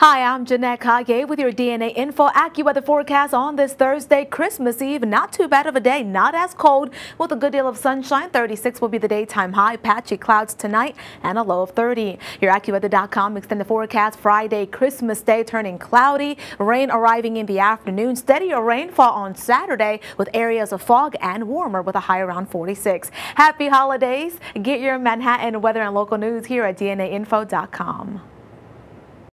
Hi, I'm Jeanette Kaye with your DNA Info AccuWeather forecast on this Thursday, Christmas Eve. Not too bad of a day, not as cold with a good deal of sunshine. 36 will be the daytime high, patchy clouds tonight and a low of 30. Your AccuWeather.com extended forecast Friday, Christmas Day turning cloudy, rain arriving in the afternoon, steadier rainfall on Saturday with areas of fog and warmer with a high around 46. Happy holidays. Get your Manhattan weather and local news here at DNAinfo.com.